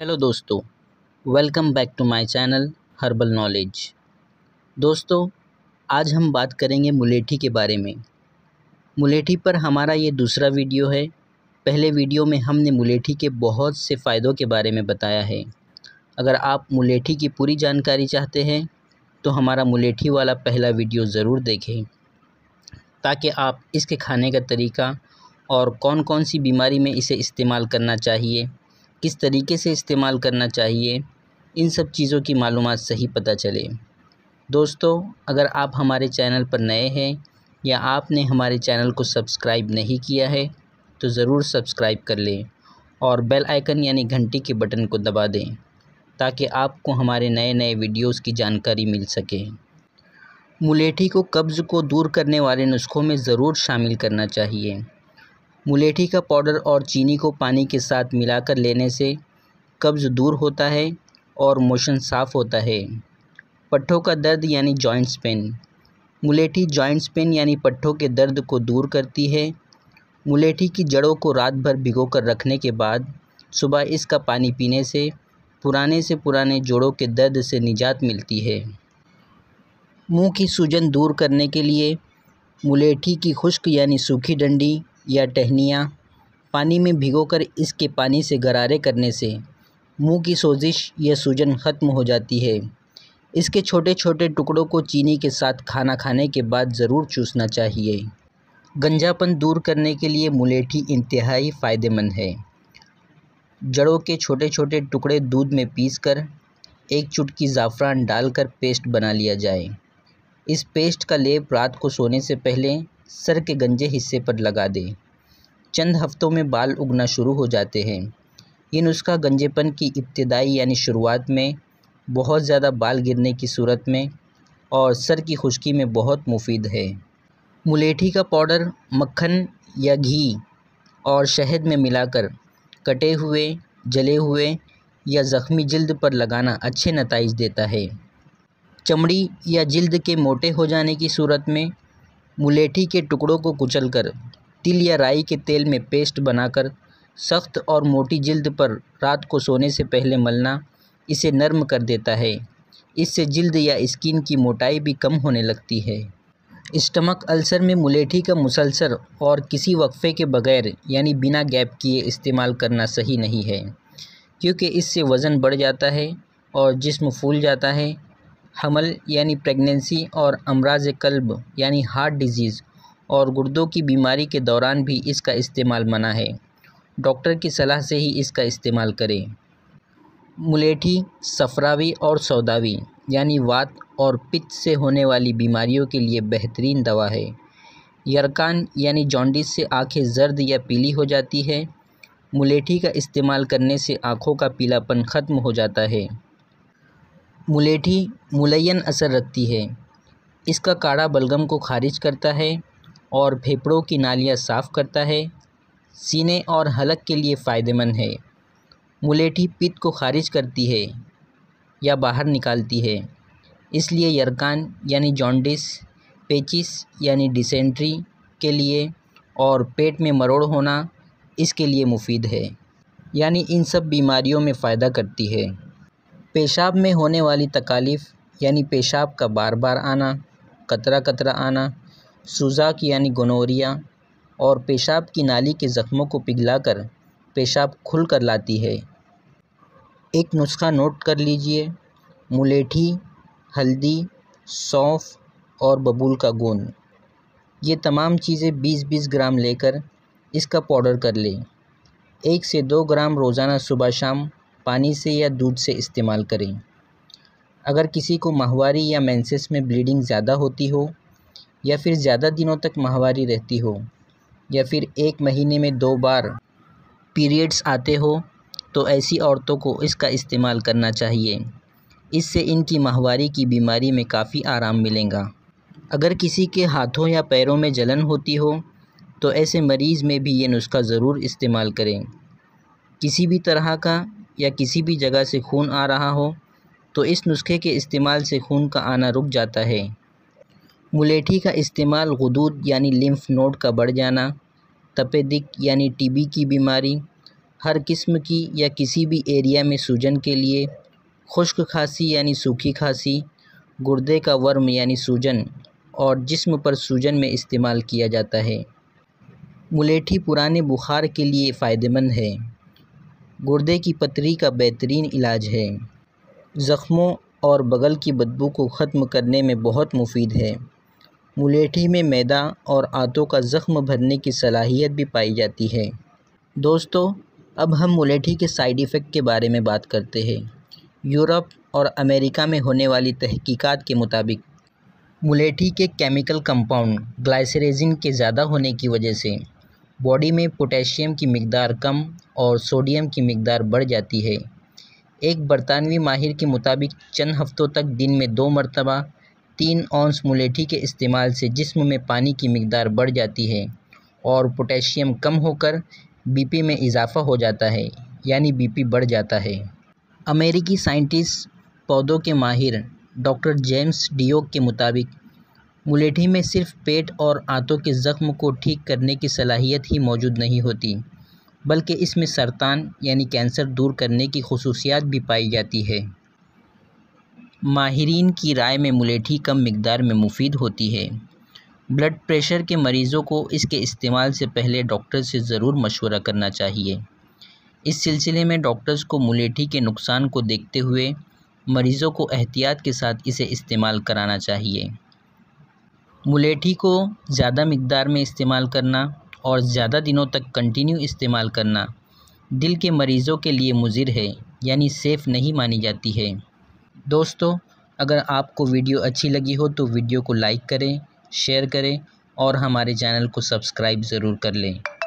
hello दोस्तों welcome back to my channel herbal knowledge दोस्तों आज हम बात करेंगे मुलेठी के बारे में मुलेठी पर हमारा ये दूसरा वीडियो है पहले वीडियो में हमने मुलेठी के बहुत से फ़ायदों के बारे में बताया है अगर आप मुलेठी की पूरी जानकारी चाहते हैं तो हमारा मुलेठी वाला पहला वीडियो ज़रूर देखें ताकि आप इसके खाने का तरीका और कौन कौन सी बीमारी में इसे इस्तेमाल करना चाहिए किस तरीके से इस्तेमाल करना चाहिए इन सब चीज़ों की मालूम सही पता चले दोस्तों अगर आप हमारे चैनल पर नए हैं या आपने हमारे चैनल को सब्सक्राइब नहीं किया है तो ज़रूर सब्सक्राइब कर लें और बेल आइकन यानी घंटी के बटन को दबा दें ताकि आपको हमारे नए नए वीडियोस की जानकारी मिल सके मुलेठी को कब्ज़ को दूर करने वाले नुस्खों में ज़रूर शामिल करना चाहिए मुलेठी का पाउडर और चीनी को पानी के साथ मिलाकर लेने से कब्ज़ दूर होता है और मोशन साफ़ होता है पट्ठों का दर्द यानी जॉइंट्स पेन मुलेठी जॉइंट्स पेन यानी पट्ठों के दर्द को दूर करती है मुलेठी की जड़ों को रात भर भिगो कर रखने के बाद सुबह इसका पानी पीने से पुराने से पुराने जोड़ों के दर्द से निजात मिलती है मुंह की सूजन दूर करने के लिए मुलेठी की खुश्क यानी सूखी डंडी या टहनियाँ पानी में भिगोकर इसके पानी से गरारे करने से मुंह की सोजिश या सूजन ख़त्म हो जाती है इसके छोटे छोटे टुकड़ों को चीनी के साथ खाना खाने के बाद ज़रूर चूसना चाहिए गंजापन दूर करने के लिए मुलेठी इंतहाई फ़ायदेमंद है जड़ों के छोटे छोटे टुकड़े दूध में पीसकर एक चुटकी ज़ाफ़रान डालकर पेस्ट बना लिया जाए इस पेस्ट का लेप रात को सोने से पहले सर के गंजे हिस्से पर लगा दें चंद हफ्तों में बाल उगना शुरू हो जाते हैं ये नुस्खा गंजेपन की इब्तदाई यानी शुरुआत में बहुत ज़्यादा बाल गिरने की सूरत में और सर की खुश्की में बहुत मुफीद है मुलेठी का पाउडर मक्खन या घी और शहद में मिलाकर कटे हुए जले हुए या ज़ख्मी जल्द पर लगाना अच्छे नतज देता है चमड़ी या जल्द के मोटे हो जाने की सूरत में मुलेठी के टुकड़ों को कुचलकर तिल या राई के तेल में पेस्ट बनाकर सख्त और मोटी जिल्द पर रात को सोने से पहले मलना इसे नरम कर देता है इससे जिल्द या स्किन की मोटाई भी कम होने लगती है स्टमक अल्सर में मुलेठी का मुसलसर और किसी वक्फ़े के बगैर यानी बिना गैप किए इस्तेमाल करना सही नहीं है क्योंकि इससे वज़न बढ़ जाता है और जिस्म फूल जाता है हमल यानी प्रेगनेंसी और अमराज कल्ब यानी हार्ट डिजीज़ और गुर्दों की बीमारी के दौरान भी इसका इस्तेमाल मना है डॉक्टर की सलाह से ही इसका इस्तेमाल करें मुलेठी सफरावी और सौदावी यानी वात और पित्त से होने वाली बीमारियों के लिए बेहतरीन दवा है यरकान यानी जॉन्डिस से आंखें जर्द या पीली हो जाती है मुलेठी का इस्तेमाल करने से आँखों का पीलापन ख़त्म हो जाता है मुलेठी मुलयन असर रखती है इसका काढ़ा बलगम को ख़ारिज करता है और फेफड़ों की नालियाँ साफ़ करता है सीने और हलक के लिए फ़ायदेमंद है मुलेठी पित्त को ख़ारिज करती है या बाहर निकालती है इसलिए यरकान यानी जॉन्डिस पेचिस यानी डिसेंट्री के लिए और पेट में मरोड़ होना इसके लिए मुफीद है यानी इन सब बीमारियों में फ़ायदा करती है पेशाब में होने वाली तकालीफ़ यानी पेशाब का बार बार आना कतरा कतरा आना सुज़ाक यानी गनोरिया और पेशाब की नाली के ज़ख्मों को पिघलाकर पेशाब खुल कर लाती है एक नुस्खा नोट कर लीजिए मुलेठी हल्दी सौंफ और बबूल का गोंद ये तमाम चीज़ें 20-20 ग्राम लेकर इसका पाउडर कर लें एक से दो ग्राम रोज़ाना सुबह शाम पानी से या दूध से इस्तेमाल करें अगर किसी को माहवारी या मेंसेस में ब्लीडिंग ज़्यादा होती हो या फिर ज़्यादा दिनों तक माहवारी रहती हो या फिर एक महीने में दो बार पीरियड्स आते हो तो ऐसी औरतों को इसका इस्तेमाल करना चाहिए इससे इनकी माहवारी की बीमारी में काफ़ी आराम मिलेगा अगर किसी के हाथों या पैरों में जलन होती हो तो ऐसे मरीज़ में भी ये नुस्खा ज़रूर इस्तेमाल करें किसी भी तरह का या किसी भी जगह से खून आ रहा हो तो इस नुस्खे के इस्तेमाल से खून का आना रुक जाता है मुलेठी का इस्तेमाल गदूद यानी लिम्फ नोड का बढ़ जाना तपेदिक यानी टीबी की बीमारी हर किस्म की या किसी भी एरिया में सूजन के लिए खुश्क खांसी यानी सूखी खांसी गुर्दे का वर्म यानी सूजन और जिस्म पर सूजन में इस्तेमाल किया जाता है मुलेठी पुराने बुखार के लिए फ़ायदेमंद है गुर्दे की पतरी का बेहतरीन इलाज है ज़ख्मों और बगल की बदबू को ख़त्म करने में बहुत मुफीद है मुलेठी में मैदा और आंतों का ज़ख्म भरने की सलाहियत भी पाई जाती है दोस्तों अब हम मुलेठी के साइड इफ़ेक्ट के बारे में बात करते हैं यूरोप और अमेरिका में होने वाली तहकीकात के मुताबिक मुलेठी के केमिकल कंपाउंड ग्लाइसरेजिन के ज़्यादा होने की वजह से बॉडी में पोटेशियम की मकदार कम और सोडियम की मकदार बढ़ जाती है एक बरतानवी माहिर के मुताबिक चंद हफ़्तों तक दिन में दो मरतबा तीन औंस मुलेठी के इस्तेमाल से जिस्म में पानी की मकदार बढ़ जाती है और पोटेशियम कम होकर बीपी में इजाफा हो जाता है यानी बीपी बढ़ जाता है अमेरिकी साइंटिस्ट पौधों के माहिर डॉक्टर जेम्स डियोग के मुताबिक मुलेठी में सिर्फ पेट और आंतों के ज़ख्म को ठीक करने की सलाहियत ही मौजूद नहीं होती बल्कि इसमें सरतान यानी कैंसर दूर करने की खसूसियात भी पाई जाती है माहरीन की राय में मुलेठी कम मकदार में मुफीद होती है ब्लड प्रेशर के मरीज़ों को इसके इस्तेमाल से पहले डॉक्टर से ज़रूर मशवरा करना चाहिए इस सिलसिले में डॉक्टर्स को मुलेठी के नुकसान को देखते हुए मरीज़ों को एहतियात के साथ इसे इस्तेमाल कराना चाहिए मुलेठी को ज़्यादा मकदार में इस्तेमाल करना और ज़्यादा दिनों तक कंटिन्यू इस्तेमाल करना दिल के मरीज़ों के लिए मुज़िर है यानी सेफ़ नहीं मानी जाती है दोस्तों अगर आपको वीडियो अच्छी लगी हो तो वीडियो को लाइक करें शेयर करें और हमारे चैनल को सब्सक्राइब ज़रूर कर लें